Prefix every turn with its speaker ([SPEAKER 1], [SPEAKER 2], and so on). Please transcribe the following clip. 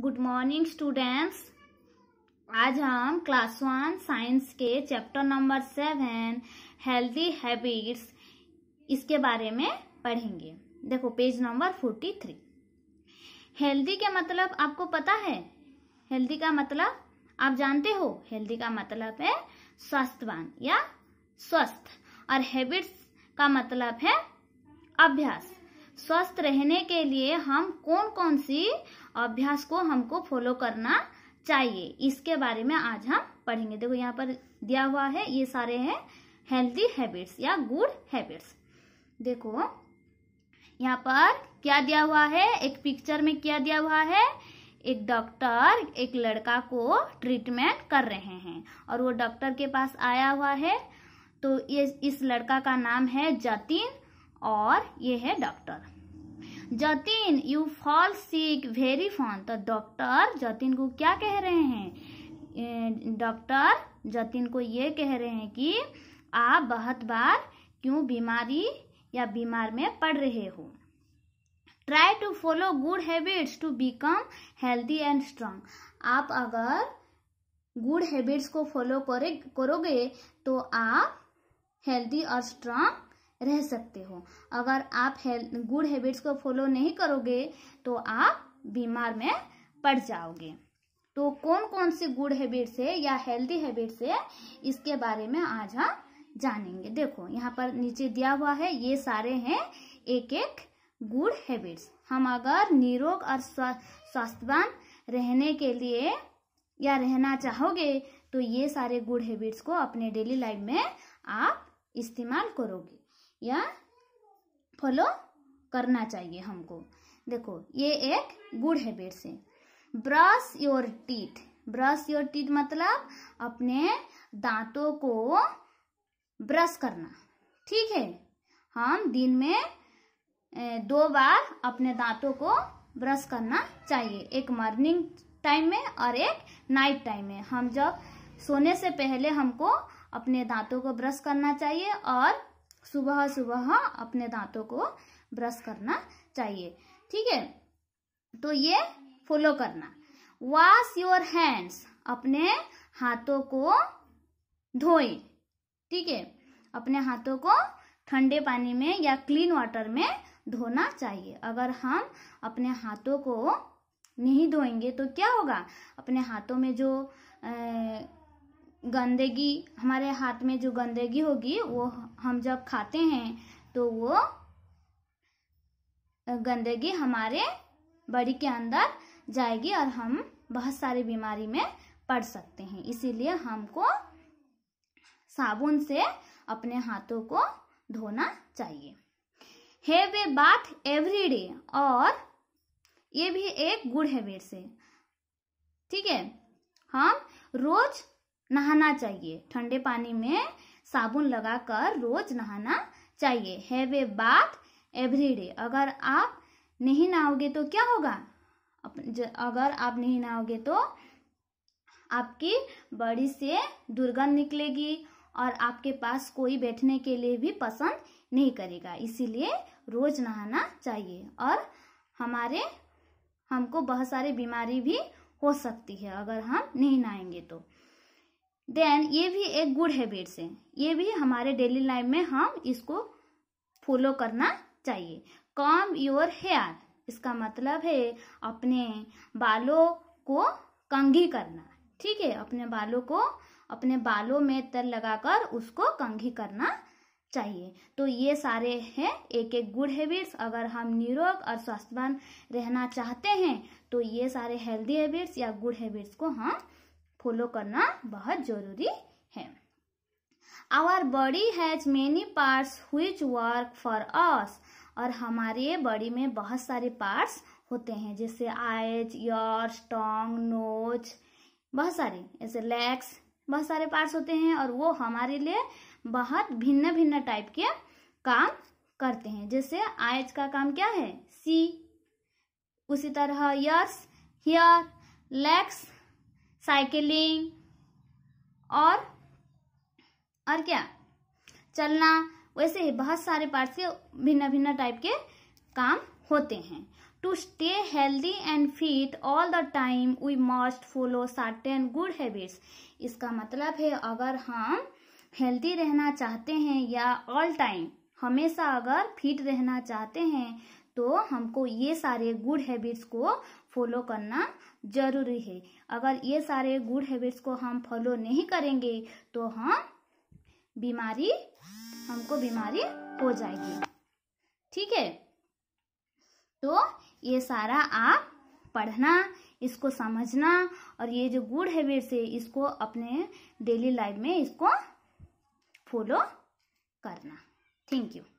[SPEAKER 1] good morning students आज हम class one science के chapter number seven healthy habits इसके बारे में पढ़ेंगे देखो page number forty three healthy के मतलब आपको पता है हेल्दी का मतलब आप जानते हो हेल्दी का मतलब है स्वस्थवान या स्वस्थ और हैबिट्स का मतलब है अभ्यास स्वस्थ रहने के लिए हम कौन कौन सी अभ्यास को हमको फॉलो करना चाहिए इसके बारे में आज हम पढ़ेंगे देखो यहाँ पर दिया हुआ है ये सारे हैं हेल्दी हैबिट्स या गुड हैबिट्स देखो यहाँ पर क्या दिया हुआ है एक पिक्चर में क्या दिया हुआ है एक डॉक्टर एक लड़का को ट्रीटमेंट कर रहे हैं और वो डॉक्टर के पास आया हुआ है तो ये इस लड़का का नाम है जतिन और ये है doctor Jatin you fall sick very often तो डॉक्टर जतिन को क्या कह रहे हैं डॉक्टर जतिन को ये कह रहे हैं कि आप बहुत बार क्यों बीमारी या बीमार में पड़ रहे हो try to follow good habits to become healthy and strong आप अगर गुड हैबिट्स को फॉलो करोगे तो आप हेल्दी और स्ट्रांग रह सकते हो अगर आप गुड हैबिट्स को फॉलो नहीं करोगे तो आप बीमार में पड़ जाओगे तो कौन कौन से गुड हैबिट्स है या हेल्दी हैबिट्स है इसके बारे में आज हम जानेंगे देखो यहाँ पर नीचे दिया हुआ है ये सारे हैं एक एक गुड हैबिट्स हम अगर निरोग और स्वास्थ्यवान रहने के लिए या रहना चाहोगे तो ये सारे गुड हैबिट्स को अपने डेली लाइफ में आप इस्तेमाल करोगे या फॉलो करना चाहिए हमको देखो ये एक गुड हैबिट से brush your teeth brush your teeth मतलब अपने दांतों को ब्रश करना ठीक है हम दिन में दो बार अपने दांतों को ब्रश करना चाहिए एक मॉर्निंग टाइम में और एक नाइट टाइम में हम जब सोने से पहले हमको अपने दांतों को ब्रश करना चाहिए और सुबह सुबह अपने दांतों को ब्रश करना चाहिए ठीक है तो ये फॉलो करना वॉश योर हैंड्स अपने हाथों को धोए ठीक है अपने हाथों को ठंडे पानी में या क्लीन वाटर में धोना चाहिए अगर हम अपने हाथों को नहीं धोएंगे तो क्या होगा अपने हाथों में जो गंदगी हमारे हाथ में जो गंदगी होगी वो हम जब खाते हैं तो वो गंदगी हमारे बॉडी के अंदर जाएगी और हम बहुत सारी बीमारी में पड़ सकते हैं इसीलिए हमको साबुन से अपने हाथों को धोना चाहिए have a bath every day और ये भी एक गुड हैबिट है ठीक है हम रोज नहाना चाहिए ठंडे पानी में साबुन लगाकर रोज नहाना चाहिए हैव ए बाथ डे अगर आप नहीं नहाओगे तो क्या होगा अगर आप नहीं नहाओगे तो आपकी बॉडी से दुर्गंध निकलेगी और आपके पास कोई बैठने के लिए भी पसंद नहीं करेगा इसीलिए रोज नहाना चाहिए और हमारे हमको बहुत सारी बीमारी भी हो सकती है अगर हम नहीं नहाएंगे तो देन ये भी एक गुड हैबिट्स है ये भी हमारे डेली लाइफ में हम इसको फॉलो करना चाहिए कॉम योर हेयर इसका मतलब है अपने बालों को कंघी करना ठीक है अपने बालों को अपने बालों में तर लगाकर उसको कंघी करना चाहिए तो ये सारे हैं एक एक गुड हैबिट्स अगर हम निरोग और स्वस्थवान रहना चाहते हैं तो ये सारे हेल्दी हैबिट्स या गुड हैबिट्स को हम फॉलो करना बहुत जरूरी है our body has many parts who work for us और हमारे बॉडी में बहुत सारे पार्ट्स होते हैं जैसे आइज योर टोंग नोज बहुत सारे ऐसे लेग्स बहुत सारे पार्ट्स होते हैं और वो हमारे लिए बहुत भिन्न भिन्न टाइप के काम करते हैं जैसे आइज का काम क्या है सी उसी तरह यर्स हियर लेग्स साइकिलिंग और और क्या चलना वैसे ही बहुत सारे पार्ट के भिन्न भिन्न टाइप के काम होते हैं to stay healthy and fit all the time we must follow certain good habits इसका मतलब है अगर हम हेल्दी रहना चाहते हैं या ऑल टाइम हमेशा अगर फिट रहना चाहते हैं तो हमको ये सारे गुड हैबिट्स को फॉलो करना जरूरी है अगर ये सारे गुड हैबिट्स को हम फॉलो नहीं करेंगे तो हम बीमारी हमको बीमारी हो जाएगी ठीक है तो ये सारा आप पढ़ना इसको समझना और ये जो गुड हैबिट्स है इसको अपने डेली लाइफ में इसको फॉलो करना थैंक यू